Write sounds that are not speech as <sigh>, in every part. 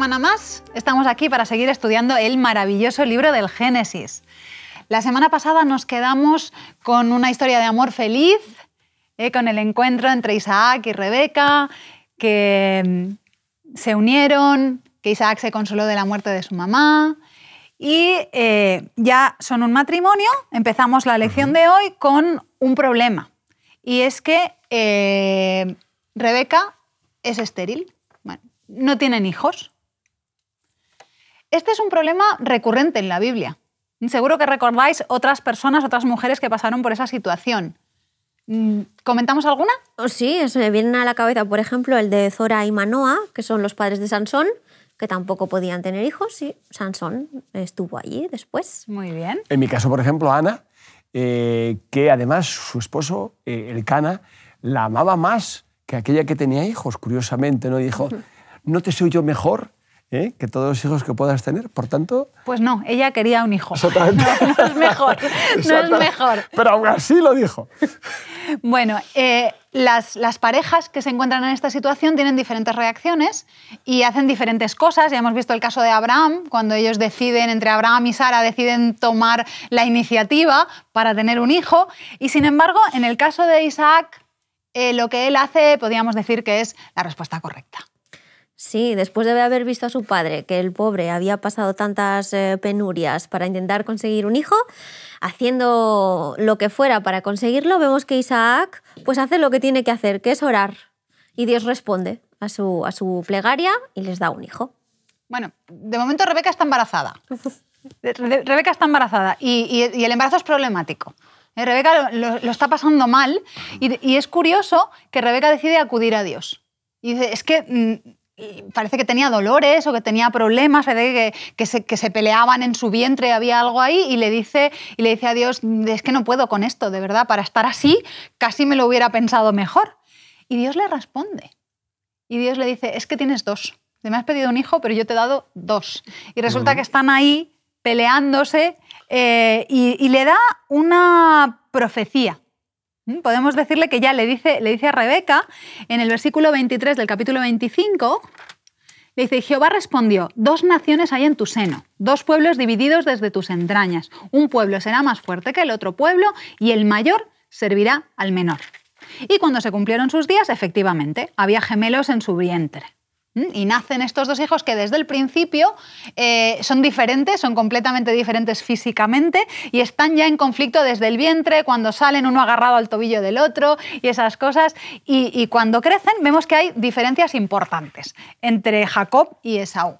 semana más estamos aquí para seguir estudiando el maravilloso libro del Génesis. La semana pasada nos quedamos con una historia de amor feliz, eh, con el encuentro entre Isaac y Rebeca, que mm, se unieron, que Isaac se consoló de la muerte de su mamá, y eh, ya son un matrimonio. Empezamos la lección de hoy con un problema. Y es que eh, Rebeca es estéril. no tienen hijos. Este es un problema recurrente en la Biblia. Seguro que recordáis otras personas, otras mujeres que pasaron por esa situación. Mm, ¿Comentamos alguna? Oh, sí, se me viene a la cabeza, por ejemplo, el de Zora y Manoa, que son los padres de Sansón, que tampoco podían tener hijos, y Sansón estuvo allí después. Muy bien. En mi caso, por ejemplo, Ana, eh, que además su esposo, eh, el Cana, la amaba más que aquella que tenía hijos, curiosamente, ¿no? dijo, <laughs> ¿no te soy yo mejor? ¿eh? que todos los hijos que puedas tener. Por tanto... Pues no, ella quería un hijo. <laughs> No, es mejor, no es mejor. Pero aún así lo dijo. Bueno, eh, las, parejas que se encuentran en esta situación tienen diferentes reacciones y hacen diferentes cosas. Ya hemos visto el caso de Abraham, cuando ellos deciden, entre Abraham y Sara, deciden tomar la iniciativa para tener un hijo. Y sin embargo, en el caso de Isaac, eh, lo que él hace, podríamos decir que es la respuesta correcta. Sí, después de haber visto a su padre, que el pobre había pasado tantas eh, penurias para intentar conseguir un hijo, haciendo lo que fuera para conseguirlo, vemos que Isaac pues hace lo que tiene que hacer, que es orar. Y Dios responde a su, a su plegaria y les da un hijo. Bueno, de momento Rebeca está embarazada. Rebeca está embarazada y, el embarazo es problemático. Eh, Rebeca lo, está pasando mal y, y, es curioso que Rebeca decide acudir a Dios. Y dice, es que mm, parece que tenía dolores o que tenía problemas, que, que, se, peleaban en su vientre, había algo ahí, y le, dice, y le dice a Dios, es que no puedo con esto, de verdad, para estar así casi me lo hubiera pensado mejor. Y Dios le responde. Y Dios le dice, es que tienes dos. Me has pedido un hijo, pero yo te he dado dos. Y resulta que están ahí peleándose eh, y le da una profecía Mm, podemos decirle que ya le dice, a Rebeca en el versículo 23 del capítulo 25, le dice, Jehová respondió, dos naciones hay en tu seno, dos pueblos divididos desde tus entrañas. Un pueblo será más fuerte que el otro pueblo y el mayor servirá al menor. Y cuando se cumplieron sus días, efectivamente, había gemelos en su vientre. Y nacen estos dos hijos que desde el principio eh, son diferentes, son completamente diferentes físicamente y están ya en conflicto desde el vientre, cuando salen uno agarrado al tobillo del otro y esas cosas. Y, cuando crecen vemos que hay diferencias importantes entre Jacob y Esaú.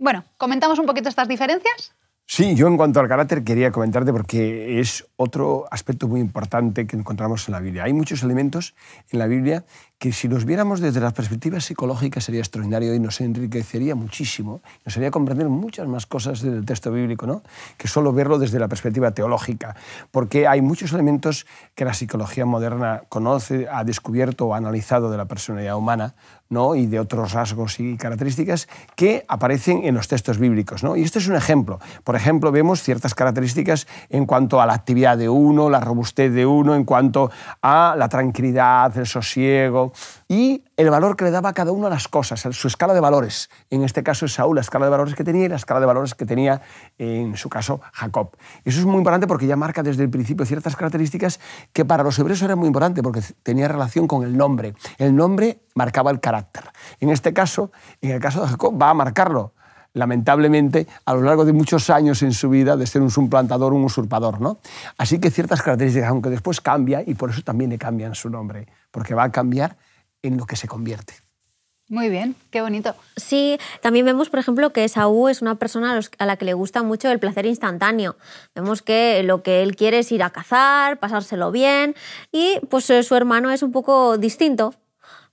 bueno, ¿comentamos un poquito estas diferencias? Sí, yo en cuanto al carácter quería comentarte porque es otro aspecto muy importante que encontramos en la Biblia. Hay muchos elementos en la Biblia que si nos viéramos desde la perspectiva psicológica sería extraordinario y nos enriquecería muchísimo, nos haría comprender muchas más cosas del texto bíblico, ¿no? que solo verlo desde la perspectiva teológica, porque hay muchos elementos que la psicología moderna conoce, ha descubierto o ha analizado de la personalidad humana ¿no? y de otros rasgos y características que aparecen en los textos bíblicos. ¿no? Y este es un ejemplo. Por ejemplo, vemos ciertas características en cuanto a la actividad de uno, la robustez de uno, en cuanto a la tranquilidad, el sosiego, y el valor que le daba a cada uno a las cosas, su escala de valores. En este caso es Saúl, la escala de valores que tenía y la escala de valores que tenía, en su caso, Jacob. Eso es muy importante porque ya marca desde el principio ciertas características que para los hebreos era muy importante porque tenía relación con el nombre. El nombre marcaba el carácter. En este caso, en el caso de Jacob, va a marcarlo lamentablemente, a lo largo de muchos años en su vida de ser un suplantador, un usurpador. ¿no? Así que ciertas características, aunque después cambia, y por eso también le cambian su nombre, porque va a cambiar en lo que se convierte. Muy bien, qué bonito. Sí, también vemos, por ejemplo, que Saúl es una persona a la que le gusta mucho el placer instantáneo. Vemos que lo que él quiere es ir a cazar, pasárselo bien, y pues eh, su hermano es un poco distinto.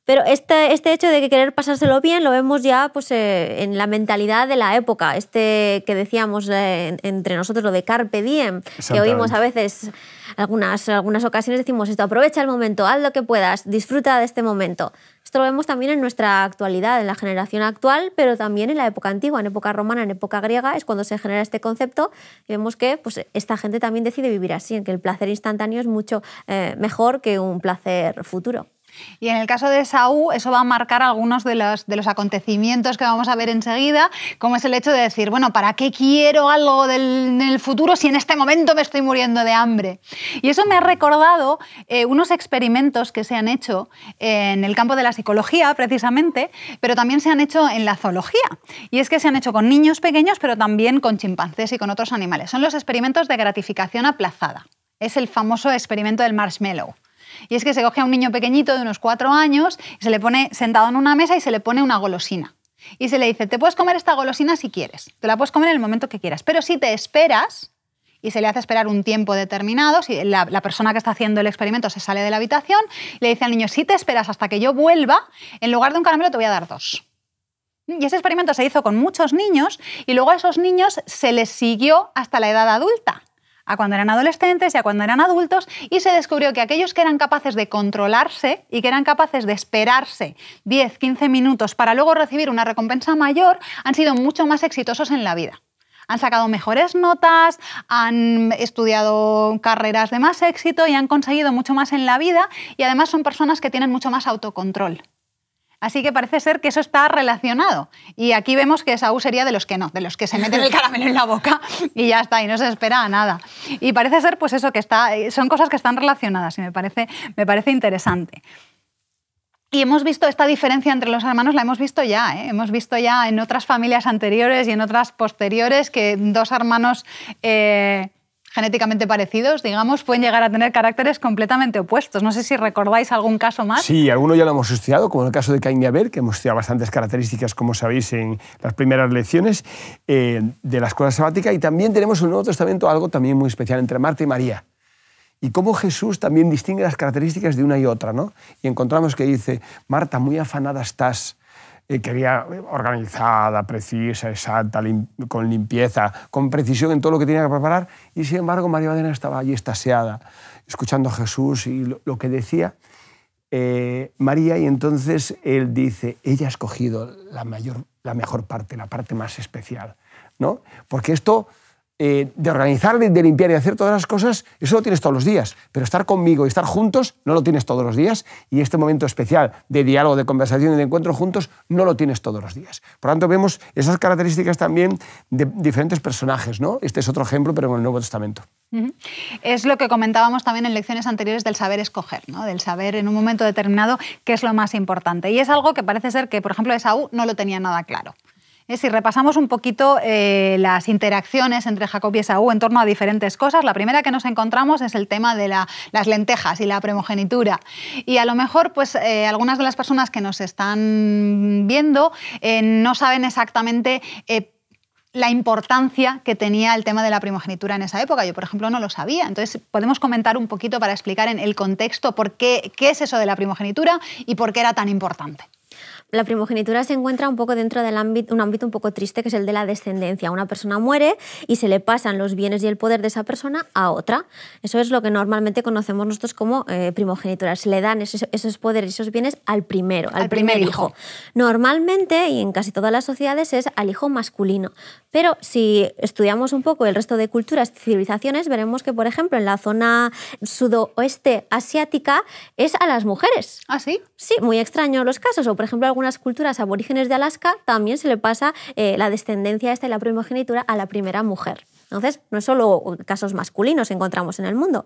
Pero este, este, hecho de querer pasárselo bien lo vemos ya pues, eh, en la mentalidad de la época, este que decíamos eh, entre nosotros lo de carpe diem, que oímos a veces algunas, algunas ocasiones decimos esto, aprovecha el momento, haz lo que puedas, disfruta de este momento. Esto lo vemos también en nuestra actualidad, en la generación actual, pero también en la época antigua, en época romana, en época griega, es cuando se genera este concepto y vemos que pues, esta gente también decide vivir así, en que el placer instantáneo es mucho eh, mejor que un placer futuro. Y en el caso de Saúl, eso va a marcar algunos de los, acontecimientos que vamos a ver enseguida, como es el hecho de decir, bueno, ¿para qué quiero algo del, el futuro si en este momento me estoy muriendo de hambre? Y eso me ha recordado eh, unos experimentos que se han hecho en el campo de la psicología, precisamente, pero también se han hecho en la zoología. Y es que se han hecho con niños pequeños, pero también con chimpancés y con otros animales. Son los experimentos de gratificación aplazada. Es el famoso experimento del marshmallow. Y es que se coge a un niño pequeñito de unos cuatro años, y se le pone sentado en una mesa y se le pone una golosina. Y se le dice, te puedes comer esta golosina si quieres, te la puedes comer en el momento que quieras, pero si te esperas, y se le hace esperar un tiempo determinado. Si la, persona que está haciendo el experimento se sale de la habitación le dice al niño, si te esperas hasta que yo vuelva, en lugar de un caramelo te voy a dar dos. Y ese experimento se hizo con muchos niños y luego a esos niños se les siguió hasta la edad adulta a cuando eran adolescentes y a cuando eran adultos, y se descubrió que aquellos que eran capaces de controlarse y que eran capaces de esperarse 10, 15 minutos para luego recibir una recompensa mayor, han sido mucho más exitosos en la vida han sacado mejores notas, han estudiado carreras de más éxito y han conseguido mucho más en la vida y además son personas que tienen mucho más autocontrol. Así que parece ser que eso está relacionado. Y aquí vemos que Saúl sería de los que no, de los que se meten el caramelo en la boca y ya está, y no se espera a nada. Y parece ser, pues eso, que está, son cosas que están relacionadas y me parece, me parece interesante. Y hemos visto esta diferencia entre los hermanos, la hemos visto ya, ¿eh? hemos visto ya en otras familias anteriores y en otras posteriores que dos hermanos... Eh, genéticamente parecidos, digamos, pueden llegar a tener caracteres completamente opuestos. No sé si recordáis algún caso más. Sí, alguno ya lo hemos estudiado, como el caso de Cain y Abel, que hemos estudiado bastantes características, como sabéis, en las primeras lecciones eh, de la escuela sabática. Y también tenemos en el Nuevo Testamento algo también muy especial entre Marta y María y cómo Jesús también distingue las características de una y otra, ¿no? Y encontramos que dice, Marta, muy afanada estás eh, quería eh, organizada, precisa, exacta, con limpieza, con precisión en todo lo que tenía que preparar, y sin embargo María Badena estaba allí estaseada, escuchando a Jesús y lo, que decía eh, María, y entonces él dice, ella ha escogido la, mayor, la mejor parte, la parte más especial, ¿no? Porque esto eh, de organizar, de, limpiar y hacer todas las cosas, eso lo tienes todos los días. Pero estar conmigo y estar juntos no lo tienes todos los días. Y este momento especial de diálogo, de conversación y de encuentro juntos no lo tienes todos los días. Por lo tanto, vemos esas características también de diferentes personajes. ¿no? Este es otro ejemplo, pero en el Nuevo Testamento. Es lo que comentábamos también en lecciones anteriores del saber escoger, ¿no? del saber en un momento determinado qué es lo más importante. Y es algo que parece ser que, por ejemplo, Esaú no lo tenía nada claro. Si repasamos un poquito eh, las interacciones entre Jacob y Esaú en torno a diferentes cosas, la primera que nos encontramos es el tema de las lentejas y la primogenitura. Y a lo mejor, pues eh, algunas de las personas que nos están viendo eh, no saben exactamente la importancia que tenía el tema de la primogenitura en esa época. Yo, por ejemplo, no lo sabía. Entonces, podemos comentar un poquito para explicar en el contexto por qué, qué es eso de la primogenitura y por qué era tan importante la primogenitura se encuentra un poco dentro del ámbito, un ámbito un poco triste, que es el de la descendencia. Una persona muere y se le pasan los bienes y el poder de esa persona a otra. Eso es lo que normalmente conocemos nosotros como eh, primogenitura. Se le dan esos, poderes y esos bienes al primero, al, primer, hijo. Normalmente, y en casi todas las sociedades, es al hijo masculino. Pero si estudiamos un poco el resto de culturas y civilizaciones, veremos que, por ejemplo, en la zona sudoeste asiática es a las mujeres. ¿Ah, sí? Sí, muy extraño los casos. O, por ejemplo, algunas culturas aborígenes de Alaska también se le pasa eh, la descendencia esta y la primogenitura a la primera mujer. Entonces, no es solo casos masculinos encontramos en el mundo,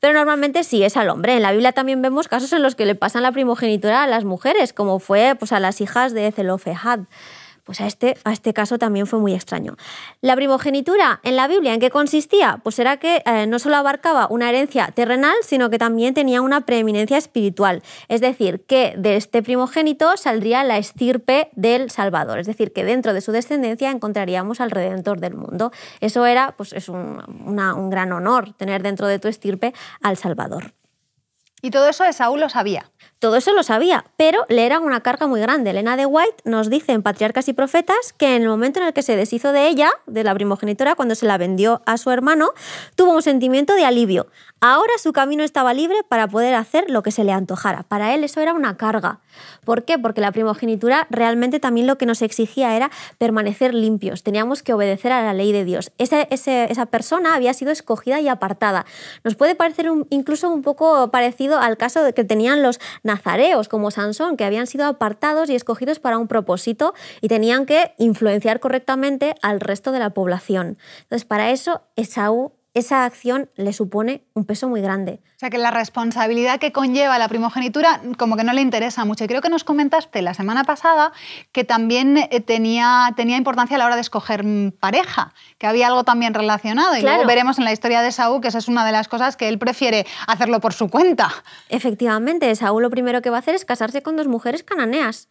pero normalmente sí es al hombre. En la Biblia también vemos casos en los que le pasan la primogenitura a las mujeres, como fue pues, a las hijas de Zelofehad. Pues a este, a este caso también fue muy extraño. La primogenitura en la Biblia, ¿en qué consistía? Pues era que eh, no solo abarcaba una herencia terrenal, sino que también tenía una preeminencia espiritual. Es decir, que de este primogénito saldría la estirpe del Salvador. Es decir, que dentro de su descendencia encontraríamos al Redentor del mundo. Eso era, pues es un, un gran honor tener dentro de tu estirpe al Salvador. Y todo eso Saúl lo sabía. Todo eso lo sabía, pero le era una carga muy grande. Elena de White nos dice en Patriarcas y Profetas que en el momento en el que se deshizo de ella, de la primogenitura, cuando se la vendió a su hermano, tuvo un sentimiento de alivio. Ahora su camino estaba libre para poder hacer lo que se le antojara. Para él eso era una carga. ¿Por qué? Porque la primogenitura realmente también lo que nos exigía era permanecer limpios. Teníamos que obedecer a la ley de Dios. Esa, persona había sido escogida y apartada. Nos puede parecer incluso un poco parecido al caso que tenían los nazareos como Sansón, que habían sido apartados y escogidos para un propósito y tenían que influenciar correctamente al resto de la población. Entonces, para eso Esaú esa acción le supone un peso muy grande. O sea que la responsabilidad que conlleva la primogenitura como que no le interesa mucho. Y creo que nos comentaste la semana pasada que también eh, tenía, tenía importancia a la hora de escoger mm, pareja, que había algo también relacionado. Y luego veremos en la historia de Saúl que esa es una de las cosas que él prefiere hacerlo por su cuenta. Efectivamente, Saúl lo primero que va a hacer es casarse con dos mujeres cananeas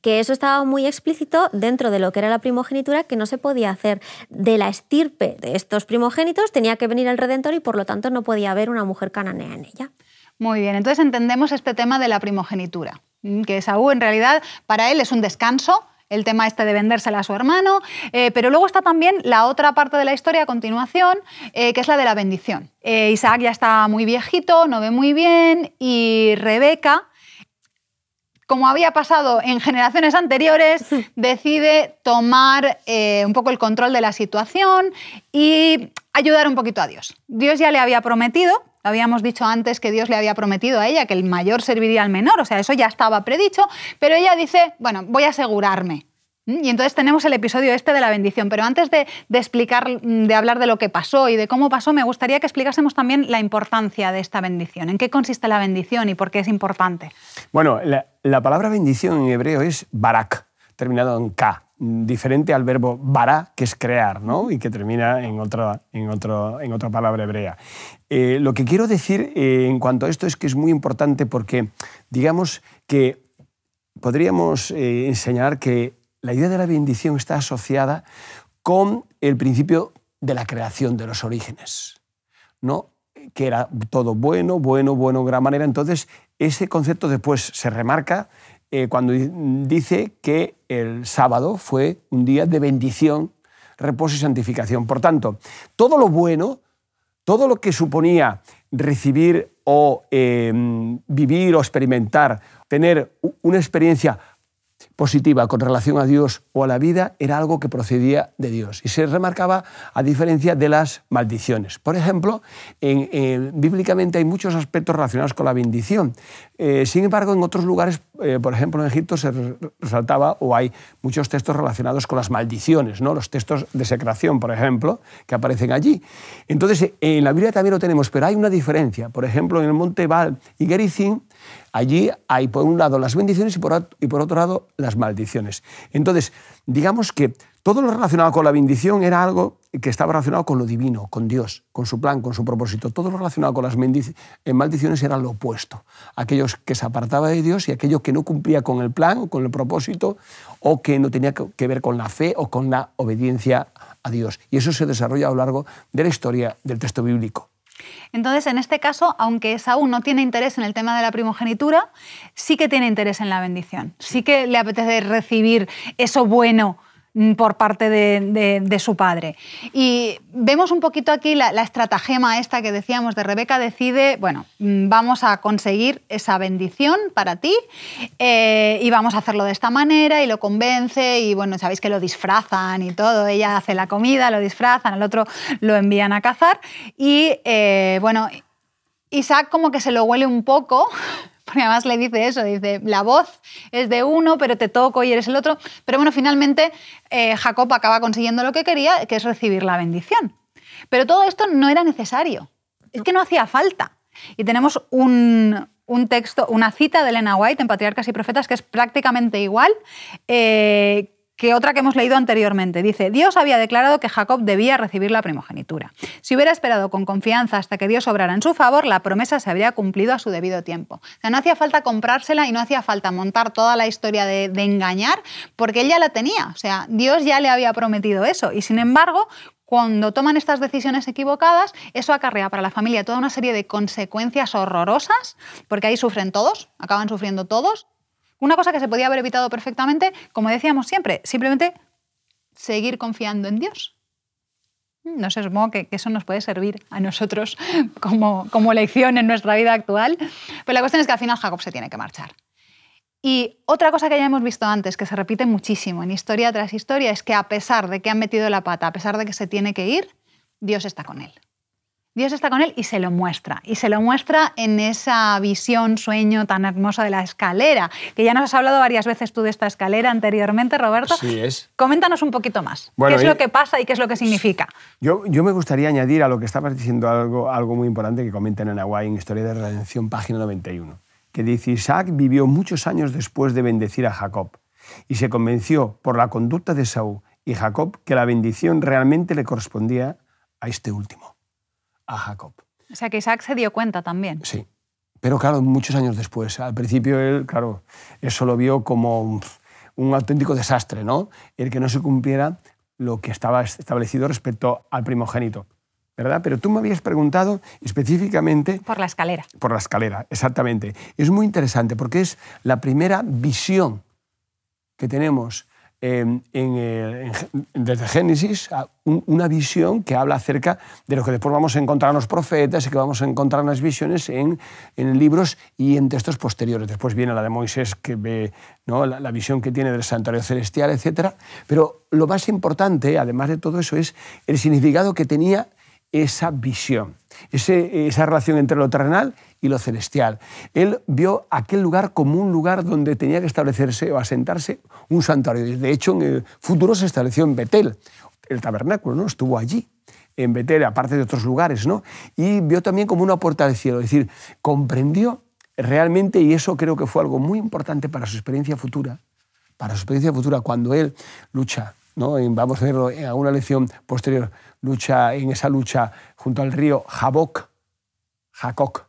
que eso estaba muy explícito dentro de lo que era la primogenitura, que no se podía hacer. De la estirpe de estos primogénitos tenía que venir el Redentor y por lo tanto no podía haber una mujer cananea en ella. Muy bien, entonces entendemos este tema de la primogenitura, que Saúl, en realidad para él es un descanso, el tema este de vendérsela a su hermano, eh, pero luego está también la otra parte de la historia a continuación, eh, que es la de la bendición. Eh, Isaac ya está muy viejito, no ve muy bien y Rebeca como había pasado en generaciones anteriores, decide tomar eh, un poco el control de la situación y ayudar un poquito a Dios. Dios ya le había prometido habíamos dicho antes que Dios le había prometido a ella que el mayor serviría al menor, o sea, eso ya estaba predicho, pero ella dice, bueno, voy a asegurarme, Mm, y entonces tenemos el episodio este de la bendición, pero antes de, explicar, mm, de hablar de lo que pasó y de cómo pasó, me gustaría que explicásemos también la importancia de esta bendición, en qué consiste la bendición y por qué es importante. Bueno, la, palabra bendición en hebreo es barak, terminado en K, diferente al verbo bara, que es crear, ¿no? y que termina en otra, en otro, en otra palabra hebrea. Eh, lo que quiero decir eh, en cuanto a esto es que es muy importante porque, digamos que podríamos eh, enseñar que la idea de la bendición está asociada con el principio de la creación de los orígenes, ¿no? que era todo bueno, bueno, bueno, de gran manera. Entonces, ese concepto después se remarca eh, cuando dice que el sábado fue un día de bendición, reposo y santificación. Por tanto, todo lo bueno, todo lo que suponía recibir o em, vivir o experimentar, tener una experiencia positiva con relación a Dios o a la vida era algo que procedía de Dios y se remarcaba a diferencia de las maldiciones. Por ejemplo, en, eh, bíblicamente hay muchos aspectos relacionados con la bendición. Eh, sin embargo, en otros lugares, eh, por ejemplo en Egipto, se resaltaba o hay muchos textos relacionados con las maldiciones, ¿no? los textos de secreción, por ejemplo, que aparecen allí. Entonces, en la Biblia también lo tenemos, pero hay una diferencia. Por ejemplo, en el monte Baal y Gerizim, Allí hay por un lado las bendiciones y por, otro lado las maldiciones. Entonces, digamos que todo lo relacionado con la bendición era algo que estaba relacionado con lo divino, con Dios, con su plan, con su propósito. Todo lo relacionado con las eh, maldiciones era lo opuesto. Aquellos que se apartaba de Dios y aquellos que no cumplía con el plan o con el propósito o que no tenía que ver con la fe o con la obediencia a Dios. Y eso se desarrolla a lo largo de la historia del texto bíblico. Entonces, en este caso, aunque Saúl no tiene interés en el tema de la primogenitura, sí que tiene interés en la bendición, sí que le apetece recibir eso bueno Mm, por parte de, su padre. Y vemos un poquito aquí la, estratagema esta que decíamos de Rebeca, decide, bueno, mm, vamos a conseguir esa bendición para ti eh, y vamos a hacerlo de esta manera y lo convence y bueno, sabéis que lo disfrazan y todo, ella hace la comida, lo disfrazan, al otro lo envían a cazar y eh, bueno, Isaac como que se lo huele un poco y además le dice eso, dice, la voz es de uno, pero te toco y eres el otro. Pero bueno, finalmente eh, Jacob acaba consiguiendo lo que quería, que es recibir la bendición. Pero todo esto no era necesario, es que no hacía falta. Y tenemos un, texto, una cita de Elena White en Patriarcas y Profetas que es prácticamente igual, eh, que otra que hemos leído anteriormente. Dice, Dios había declarado que Jacob debía recibir la primogenitura. Si hubiera esperado con confianza hasta que Dios obrara en su favor, la promesa se habría cumplido a su debido tiempo. O sea, no hacía falta comprársela y no hacía falta montar toda la historia de, engañar, porque él ya la tenía. O sea, Dios ya le había prometido eso. Y sin embargo, cuando toman estas decisiones equivocadas, eso acarrea para la familia toda una serie de consecuencias horrorosas, porque ahí sufren todos, acaban sufriendo todos, una cosa que se podía haber evitado perfectamente, como decíamos siempre, simplemente seguir confiando en Dios. No sé, supongo que, que, eso nos puede servir a nosotros <laughs> como, como lección en nuestra vida actual. Pero la cuestión es que al final Jacob se tiene que marchar. Y otra cosa que ya hemos visto antes, que se repite muchísimo en historia tras historia, es que a pesar de que han metido la pata, a pesar de que se tiene que ir, Dios está con él. Dios está con él y se lo muestra. Y se lo muestra en esa visión, sueño tan hermosa de la escalera, que ya nos has hablado varias veces tú de esta escalera anteriormente, Roberto. Sí, es. Coméntanos un poquito más. ¿Qué es lo que pasa y qué es lo que significa? Yo, me gustaría añadir a lo que estabas diciendo algo, algo muy importante que comentan en Hawái, en Historia de Redención, página 91, que dice, Isaac vivió muchos años después de bendecir a Jacob y se convenció por la conducta de Saúl y Jacob que la bendición realmente le correspondía a este último a Jacob. O sea que Isaac se dio cuenta también. Sí, pero claro, muchos años después. Al principio él, claro, eso lo vio como un auténtico desastre, ¿no? El que no se cumpliera lo que estaba establecido respecto al primogénito. ¿verdad? Pero tú me habías preguntado específicamente... Por la escalera. Por la escalera, exactamente. Es muy interesante porque es la primera visión que tenemos eh, en, desde Génesis una visión que habla acerca de lo que después vamos a encontrar en los profetas y que vamos a encontrar en las visiones en, en libros y en textos posteriores. Después viene la de Moisés, que ve ¿no? la, la, visión que tiene del santuario celestial, etc. Pero lo más importante, además de todo eso, es el significado que tenía esa visión, ese, esa relación entre lo terrenal y lo celestial. Él vio aquel lugar como un lugar donde tenía que establecerse o asentarse un santuario. De hecho, en el futuro se estableció en Betel. El tabernáculo ¿no? estuvo allí, en Betel, aparte de otros lugares. ¿no? Y vio también como una puerta del cielo. Es decir, comprendió realmente, y eso creo que fue algo muy importante para su experiencia futura, para su experiencia futura, cuando él lucha, ¿no? vamos a verlo en una lección posterior, lucha, en esa lucha junto al río Jaboc, Jacoc.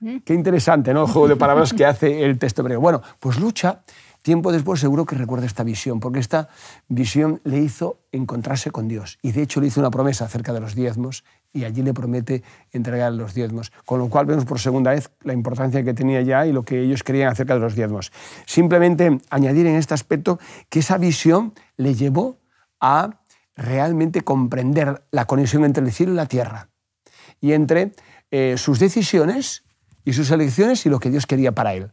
¿Mm? Qué interesante, ¿no? El juego de palabras que hace el texto hebreo. Bueno, pues lucha, tiempo después seguro que recuerda esta visión, porque esta visión le hizo encontrarse con Dios. Y de hecho le hizo una promesa acerca de los diezmos y allí le promete entregar los diezmos. Con lo cual vemos por segunda vez la importancia que tenía ya y lo que ellos querían acerca de los diezmos. Simplemente añadir en este aspecto que esa visión le llevó a realmente comprender la conexión entre el cielo y la tierra y entre eh, sus decisiones y sus elecciones y lo que Dios quería para él.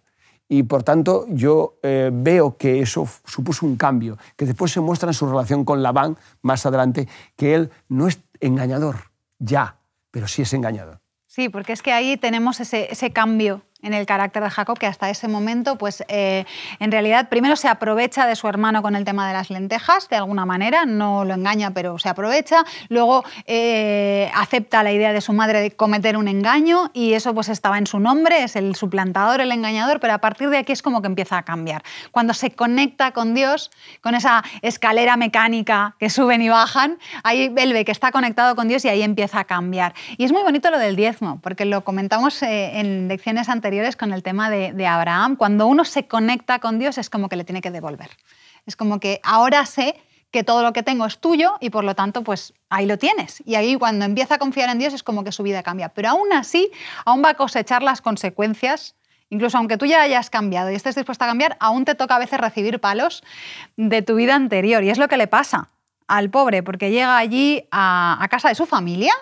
Y por tanto yo eh, veo que eso supuso un cambio, que después se muestra en su relación con Labán más adelante, que él no es engañador ya, pero sí es engañado Sí, porque es que ahí tenemos ese, ese cambio en el carácter de Jacob, que hasta ese momento, pues eh, en realidad primero se aprovecha de su hermano con el tema de las lentejas, de alguna manera, no lo engaña, pero se aprovecha, luego eh, acepta la idea de su madre de cometer un engaño y eso pues estaba en su nombre, es el suplantador, el engañador, pero a partir de aquí es como que empieza a cambiar. Cuando se conecta con Dios, con esa escalera mecánica que suben y bajan, ahí él que está conectado con Dios y ahí empieza a cambiar. Y es muy bonito lo del diezmo, porque lo comentamos eh, en lecciones anteriores con el tema de, Abraham, cuando uno se conecta con Dios es como que le tiene que devolver. Es como que ahora sé que todo lo que tengo es tuyo y por lo tanto, pues ahí lo tienes. Y ahí cuando empieza a confiar en Dios es como que su vida cambia. Pero aún así, aún va a cosechar las consecuencias. Incluso aunque tú ya hayas cambiado y estés dispuesta a cambiar, aún te toca a veces recibir palos de tu vida anterior. Y es lo que le pasa al pobre, porque llega allí a casa de su familia,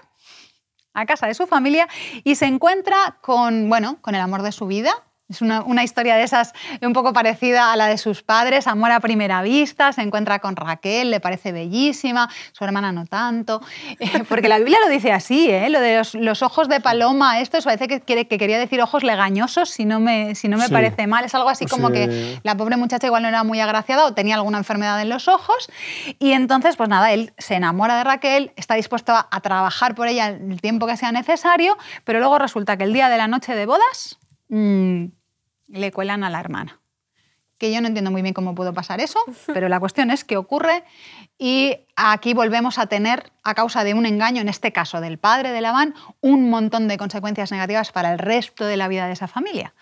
a casa de su familia y se encuentra con, bueno, con el amor de su vida, es una, historia de esas un poco parecida a la de sus padres, amor a primera vista, se encuentra con Raquel, le parece bellísima, su hermana no tanto, eh, <laughs> porque la Biblia lo dice así, ¿eh? lo de los, ojos de paloma, esto parece que, que, quería decir ojos legañosos, si no me, si no me parece mal, es algo así como que eh. la pobre muchacha igual no era muy agraciada o tenía alguna enfermedad en los ojos, y entonces pues nada, él se enamora de Raquel, está dispuesto a trabajar por ella el tiempo que sea necesario, pero luego resulta que el día de la noche de bodas, Mm, le cuelan a la hermana. Que yo no entiendo muy bien cómo pudo pasar eso, <laughs> pero la cuestión es que ocurre y aquí volvemos a tener, a causa de un engaño, en este caso del padre de Labán, un montón de consecuencias negativas para el resto de la vida de esa familia.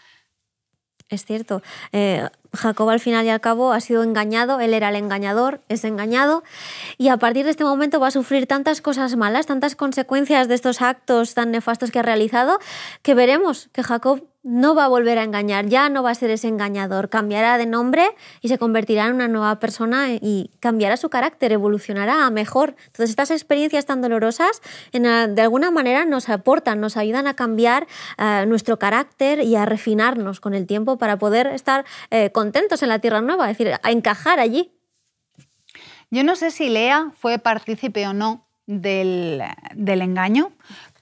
Es cierto. Eh, Jacob al final y al cabo ha sido engañado, él era el engañador, es engañado, y a partir de este momento va a sufrir tantas cosas malas, tantas consecuencias de estos actos tan nefastos que ha realizado, que veremos que Jacob no va a volver a engañar, ya no va a ser ese engañador, cambiará de nombre y se convertirá en una nueva persona y cambiará su carácter, evolucionará a mejor. Entonces estas experiencias tan dolorosas de alguna manera nos aportan, nos ayudan a cambiar eh, nuestro carácter y a refinarnos con el tiempo para poder estar eh, contentos en la Tierra Nueva, decir, a encajar allí. Yo no sé si Lea fue partícipe o no del, engaño,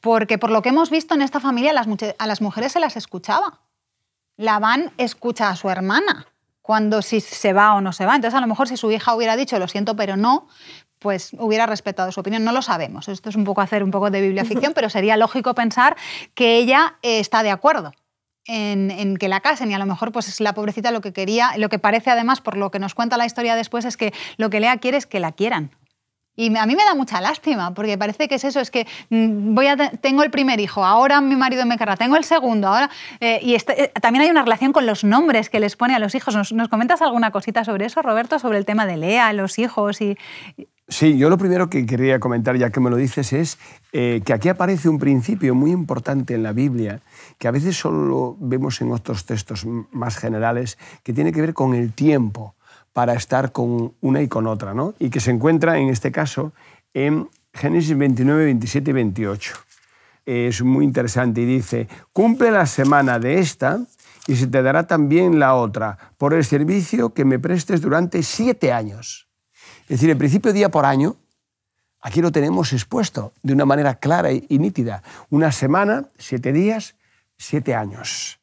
porque por lo que hemos visto en esta familia, a las mujeres se las escuchaba. Labán escucha a su hermana cuando si se va o no se va. Entonces, a lo mejor si su hija hubiera dicho, lo siento, pero no, pues hubiera respetado su opinión. No lo sabemos. Esto es un poco hacer un poco de ficción, <laughs> pero sería lógico pensar que ella eh, está de acuerdo en, que la casen y a lo mejor pues la pobrecita lo que quería, lo que parece además por lo que nos cuenta la historia después es que lo que Lea quiere es que la quieran. Y a mí me da mucha lástima, porque parece que es eso, es que mm, voy a, tengo el primer hijo, ahora mi marido me querrá, tengo el segundo, ahora... Eh, y este, eh, también hay una relación con los nombres que les pone a los hijos. ¿Nos, ¿Nos, comentas alguna cosita sobre eso, Roberto, sobre el tema de Lea, los hijos y... Sí, yo lo primero que quería comentar, ya que me lo dices, es eh, que aquí aparece un principio muy importante en la Biblia, que a veces solo vemos en otros textos más generales, que tiene que ver con el tiempo para estar con una y con otra, ¿no? Y que se encuentra, en este caso, en Génesis 29, 27 y 28. Es muy interesante y dice, cumple la semana de esta y se te dará también la otra, por el servicio que me prestes durante siete años. Es decir, el principio día por año, aquí lo tenemos expuesto de una manera clara y nítida. Una semana, siete días, siete años.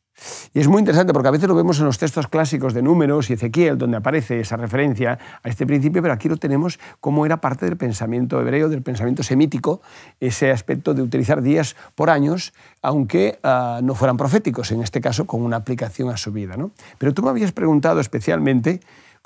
Y es muy interesante porque a veces lo vemos en los textos clásicos de Números y Ezequiel, donde aparece esa referencia a este principio, pero aquí lo tenemos como era parte del pensamiento hebreo, del pensamiento semítico, ese aspecto de utilizar días por años, aunque ah, no fueran proféticos, en este caso con una aplicación a su vida. ¿no? Pero tú me habías preguntado especialmente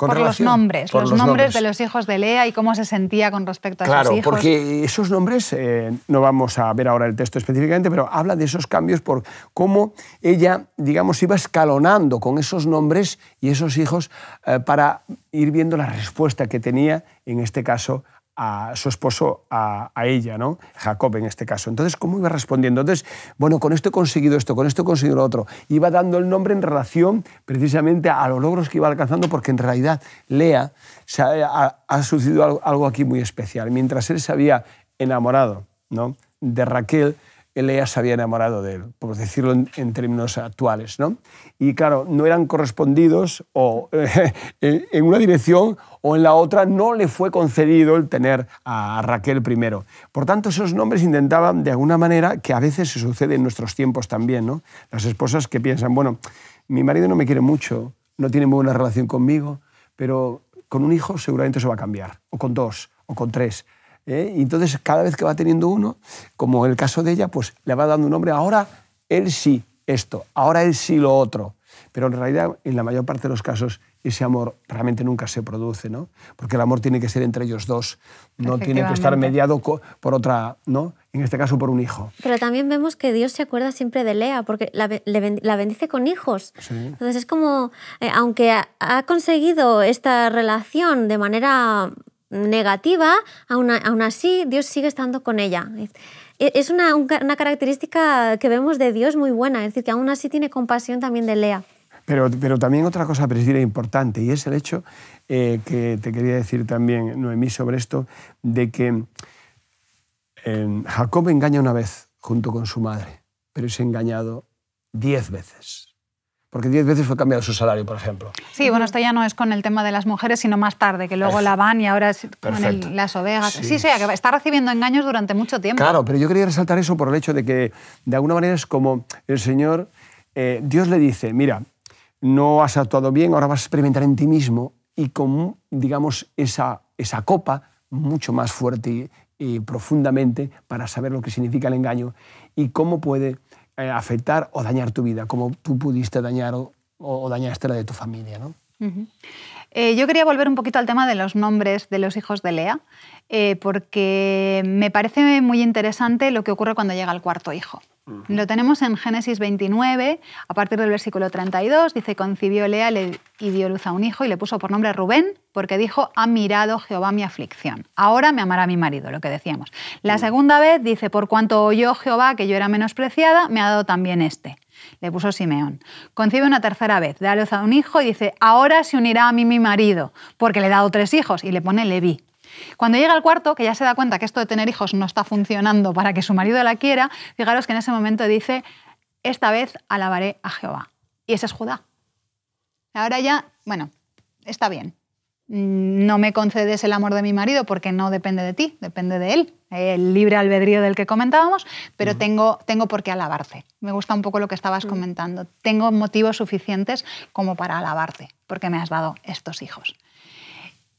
por los nombres, los, nombres, de los hijos de Lea y cómo se sentía con respecto a esos sus hijos. Claro, porque esos nombres, eh, no vamos a ver ahora el texto específicamente, pero habla de esos cambios por cómo ella, digamos, iba escalonando con esos nombres y esos hijos eh, para ir viendo la respuesta que tenía, en este caso, a su esposo, a, ella, ¿no? Jacob en este caso. Entonces, ¿cómo iba respondiendo? Entonces, bueno, con esto he conseguido esto, con esto he conseguido lo otro. Iba dando el nombre en relación precisamente a los logros que iba alcanzando, porque en realidad Lea ha, sucedido algo, aquí muy especial. Mientras él se había enamorado de Raquel, Elea se había enamorado de él, por decirlo en, términos actuales. ¿no? Y claro, no eran correspondidos o <laughs> en una dirección o en la otra no le fue concedido el tener a Raquel primero. Por tanto, esos nombres intentaban de alguna manera, que a veces se sucede en nuestros tiempos también, ¿no? las esposas que piensan, bueno, mi marido no me quiere mucho, no tiene muy buena relación conmigo, pero con un hijo seguramente se va a cambiar, o con dos, o con tres. ¿eh? Y entonces, cada vez que va teniendo uno, como el caso de ella, pues le va dando un nombre. Ahora él sí esto, ahora él sí lo otro. Pero en realidad, en la mayor parte de los casos, ese amor realmente nunca se produce, ¿no? Porque el amor tiene que ser entre ellos dos, no tiene que estar mediado por otra, ¿no? En este caso, por un hijo. Pero también vemos que Dios se acuerda siempre de Lea, porque la, bendice con hijos. Entonces es como, eh, aunque ha conseguido esta relación de manera negativa, aún, así Dios sigue estando con ella. Es una, una característica que vemos de Dios muy buena, es decir, que aún así tiene compasión también de Lea. Pero, pero, también otra cosa, Priscila, importante, y es el hecho eh, que te quería decir también, Noemí, sobre esto, de que em, Jacob engaña una vez junto con su madre, pero es engañado diez veces porque diez veces fue cambiado su salario, por ejemplo. Sí, bueno, esto ya no es con el tema de las mujeres, sino más tarde, que luego la van y ahora es con las ovejas. Sí, sí, que está recibiendo engaños durante mucho tiempo. Claro, pero yo quería resaltar eso por el hecho de que, de alguna manera, es como el Señor, eh, Dios le dice, mira, no has actuado bien, ahora vas a experimentar en ti mismo y con, digamos, esa, esa copa mucho más fuerte y profundamente para saber lo que significa el engaño y cómo puede eh, afectar o dañar tu vida, como tú pudiste dañar o, dañaste la de tu familia. Eh, yo quería volver un poquito al tema de los nombres de los hijos de Lea, eh, porque me parece muy interesante lo que ocurre cuando llega el cuarto hijo. Lo tenemos en Génesis 29, a partir del versículo 32, dice, concibió Lea y dio luz a un hijo y le puso por nombre Rubén, porque dijo, ha mirado Jehová mi aflicción. Ahora me amará mi marido, lo que decíamos. La segunda vez dice, por cuanto oyó Jehová que yo era menospreciada, me ha dado también este. Le puso Simeón. Concibe una tercera vez, da luz a un hijo y dice, ahora se unirá a mí mi marido, porque le he dado tres hijos, y le pone Leví. Cuando llega al cuarto, que ya se da cuenta que esto de tener hijos no está funcionando para que su marido la quiera, fijaros que en ese momento dice, esta vez alabaré a Jehová. Y ese es Judá. Ahora ya, bueno, está bien. No me concedes el amor de mi marido porque no depende de ti, depende de él, el libre albedrío del que comentábamos, pero tengo, por qué alabarte. Me gusta un poco lo que estabas mm. comentando. Tengo motivos suficientes como para alabarte porque me has dado estos hijos.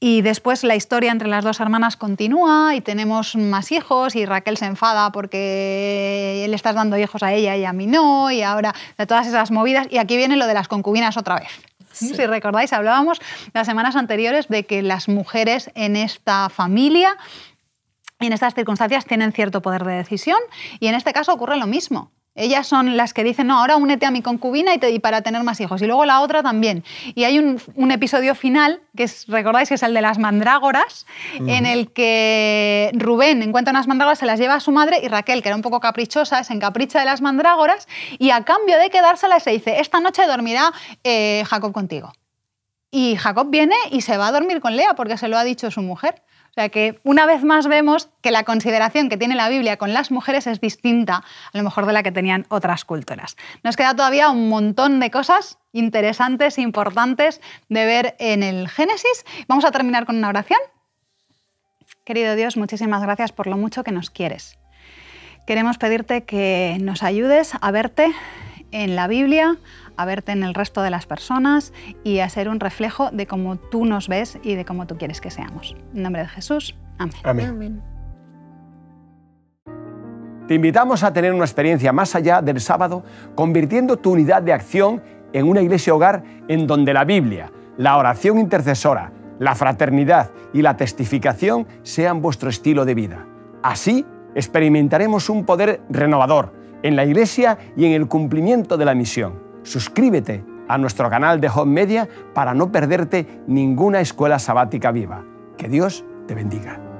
Y después la historia entre las dos hermanas continúa y tenemos más hijos y Raquel se enfada porque le estás dando hijos a ella y a mí no, y ahora de todas esas movidas. Y aquí viene lo de las concubinas otra vez. Si recordáis, hablábamos las semanas anteriores de que las mujeres en esta familia, en estas circunstancias, tienen cierto poder de decisión y en este caso ocurre lo mismo. Ellas son las que dicen, no, ahora únete a mi concubina y, te, di para tener más hijos. Y luego la otra también. Y hay un, episodio final, que recordáis que es el de las mandrágoras, en el que Rubén encuentra unas mandrágoras, se las lleva a su madre y Raquel, que era un poco caprichosa, se encapricha de las mandrágoras y a cambio de quedárselas se dice, esta noche dormirá eh, Jacob contigo. Y Jacob viene y se va a dormir con Lea porque se lo ha dicho su mujer. O sea que una vez más vemos que la consideración que tiene la Biblia con las mujeres es distinta a lo mejor de la que tenían otras culturas. Nos queda todavía un montón de cosas interesantes, importantes de ver en el Génesis. Vamos a terminar con una oración. Querido Dios, muchísimas gracias por lo mucho que nos quieres. Queremos pedirte que nos ayudes a verte en la Biblia, a verte en el resto de las personas y a ser un reflejo de cómo tú nos ves y de cómo tú quieres que seamos. En nombre de Jesús, amén. Te invitamos a tener una experiencia más allá del sábado, convirtiendo tu unidad de acción en una iglesia hogar en donde la Biblia, la oración intercesora, la fraternidad y la testificación sean vuestro estilo de vida. Así experimentaremos un poder renovador en la iglesia y en el cumplimiento de la misión. Suscríbete a nuestro canal de Home Media para no perderte ninguna escuela sabática viva. Que Dios te bendiga.